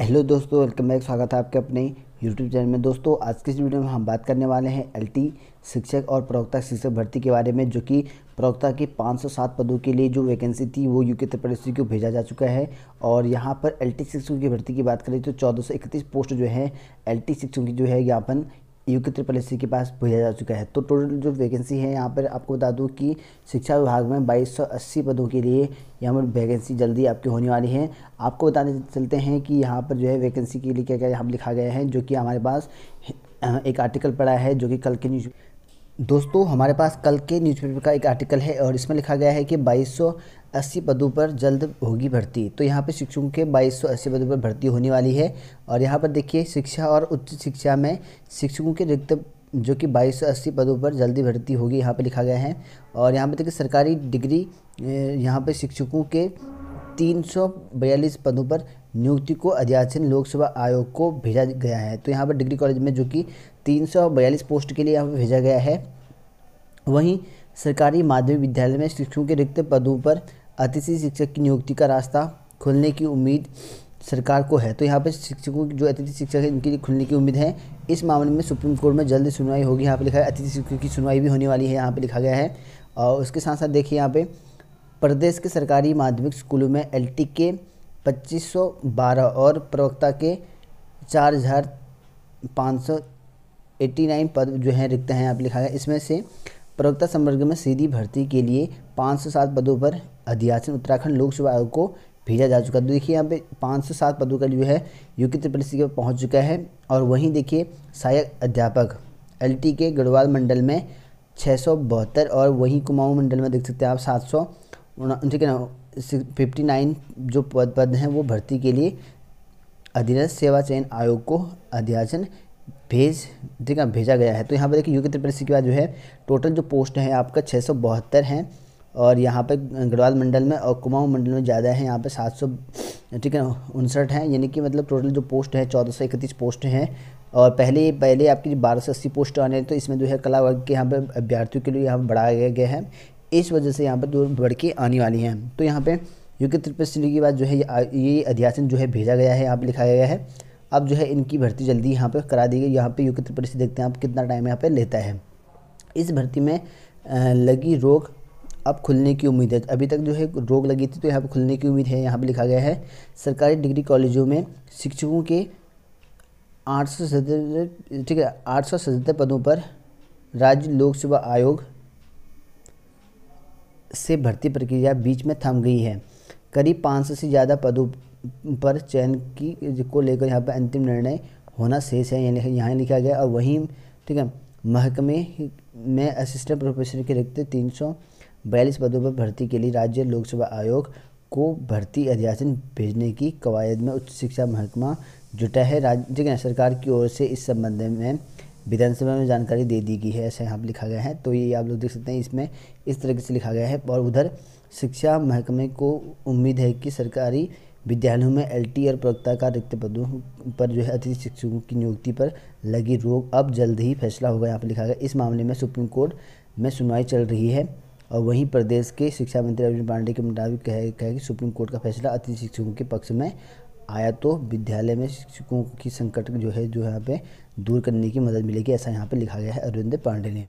hello दोस्तों welcome back स्वागत है आपके अपने यूट्यूब चैनल में दोस्तों आज की इस वीडियो में हम बात करने वाले हैं एलटी शिक्षक और प्रवक्ता शिक्षक भर्ती के बारे में जो कि प्रवक्ता की 507 पदों के लिए जो वैकेंसी थी वो यूके उत्तर प्रदेश को भेजा जा चुका है और यहाँ पर एलटी शिक्षकों की भर्ती की बात करें तो चौदह पोस्ट जो है एल शिक्षकों की जो है ज्ञापन के ट्रिपल एस के पास भेजा जा चुका है तो टोटल जो वैकेंसी है यहाँ पर आपको बता दूँ कि शिक्षा विभाग में 2280 पदों के लिए यहाँ पर वैकेंसी जल्दी आपकी होने वाली है आपको बताने चलते हैं कि यहाँ पर जो है वैकेंसी के लिए क्या क्या यहाँ लिखा गया है जो कि हमारे पास एक आर्टिकल पड़ा है जो कि कल के न्यूज़ दोस्तों हमारे पास कल के न्यूज़पेपर का एक आर्टिकल है और इसमें लिखा गया है कि अस्सी पदों पर जल्द होगी भर्ती तो यहाँ पे शिक्षकों के 2280 पदों पर भर्ती होने वाली है और यहाँ पर देखिए शिक्षा और उच्च शिक्षा में शिक्षकों के रिक्त जो कि 2280 पदों पर जल्दी भर्ती होगी यहाँ पे लिखा गया है और यहाँ पर देखिए सरकारी डिग्री यहाँ पर शिक्षकों के तीन पदों पर नियुक्ति को अध्यासन लोकसभा आयोग को भेजा गया है तो यहाँ पर डिग्री कॉलेज में जो कि तीन पोस्ट के लिए यहाँ पर भेजा गया है वहीं सरकारी माध्यमिक विद्यालय में शिक्षकों के रिक्त पदों पर अतिथि शिक्षक की नियुक्ति का रास्ता खुलने की उम्मीद सरकार को है तो यहाँ पर शिक्षकों की जो अतिथि शिक्षक है इनकी लिए खुलने की उम्मीद है इस मामले में सुप्रीम कोर्ट में जल्द सुनवाई होगी यहाँ पर लिखा है अतिथि शिक्षकों की सुनवाई भी होने वाली है यहाँ पर लिखा गया है और उसके साथ साथ देखिए यहाँ पे प्रदेश के सरकारी माध्यमिक स्कूलों में एल के पच्चीस और प्रवक्ता के नाइन पद जो हैं रिक्त हैं यहाँ पर लिखा गया इसमें से प्रवक्ता संवर्ग में सीधी भर्ती के लिए 507 पदों पर अध्यासन उत्तराखंड लोक सेवा आयोग को भेजा जा चुका है तो देखिए यहाँ पे 507 पदों का जो है यूके परिस्थिति पर पहुँच चुका है और वहीं देखिए सहायक अध्यापक एल के गढ़वाल मंडल में छः और वहीं कुमाऊँ मंडल में देख सकते हैं आप सात सौ ठीक है ना फिफ्टी नाइन जो पद पद हैं वो भर्ती के लिए अधीनस्थ सेवा चयन आयोग को अध्यासन भेज ठीक है भेजा गया है तो यहाँ पर देखिए योगी त्रिपुरेशी के बाद जो है टोटल जो पोस्ट है आपका छः सौ बहत्तर हैं और यहाँ पर गढ़वाल मंडल में और कुमाऊँ मंडल में ज़्यादा है यहाँ पर सात सौ ठीक है उनसठ हैं यानी कि मतलब टोटल जो पोस्ट है चौदह सौ इकतीस पोस्ट हैं और पहले पहले आपकी बारह सौ अस्सी पोस्ट आने हैं तो इसमें जो है कला वर्ग के यहाँ पर अभ्यर्थियों के लिए यहाँ पर बढ़ाया गया है इस वजह से यहाँ पर जो बढ़ के आने वाली हैं तो यहाँ पर योग्य त्रिपुर के बाद जो है ये अध्यासन जो है भेजा गया है यहाँ पर लिखा गया है अब जो है इनकी भर्ती जल्दी यहाँ पे करा दी गई यहाँ पे योग्य परिस्थिति देखते हैं आप कितना टाइम यहाँ पे लेता है इस भर्ती में लगी रोग अब खुलने की उम्मीद है अभी तक जो है रोग लगी थी तो यहाँ पर खुलने की उम्मीद है यहाँ पर लिखा गया है सरकारी डिग्री कॉलेजों में शिक्षकों के आठ सौ सतहत्तर ठीक है आठ सौ सतहत्तर पदों पर राज्य लोक सेवा आयोग से भर्ती प्रक्रिया बीच में थम गई है करीब पाँच सौ से ज़्यादा पदों पर चयन की को लेकर यहाँ पर अंतिम निर्णय होना शेष है यहाँ लिखा गया और वहीं ठीक है महकमे में असिस्टेंट प्रोफेसर के रिक्त तीन सौ बयालीस पदों पर भर्ती के लिए राज्य लोक सेवा आयोग को भर्ती अध्यासन भेजने की कवायद में उच्च शिक्षा महकमा जुटा है राज्य सरकार की ओर से इस संबंध में विधानसभा में जानकारी दे दी गई है ऐसा यहाँ पर लिखा गया है तो ये आप लोग देख सकते हैं इसमें इस तरीके से लिखा गया है और उधर शिक्षा महकमे को उम्मीद है कि सरकारी विद्यालयों में एल और प्रवक्ता का रिक्त पदों पर जो है अतिथि शिक्षकों की नियुक्ति पर लगी रोक अब जल्द ही फैसला होगा यहाँ पर लिखा गया इस मामले में सुप्रीम कोर्ट में सुनवाई चल रही है और वहीं प्रदेश के शिक्षा मंत्री अरविंद पांडे के मुताबिक कहे कहे कि सुप्रीम कोर्ट का फैसला अतिथि शिक्षकों के पक्ष में आया तो विद्यालय में शिक्षकों की संकट जो है जो यहाँ पे दूर करने की मदद मिलेगी ऐसा यहाँ पे लिखा गया है अरविंद पांडे ने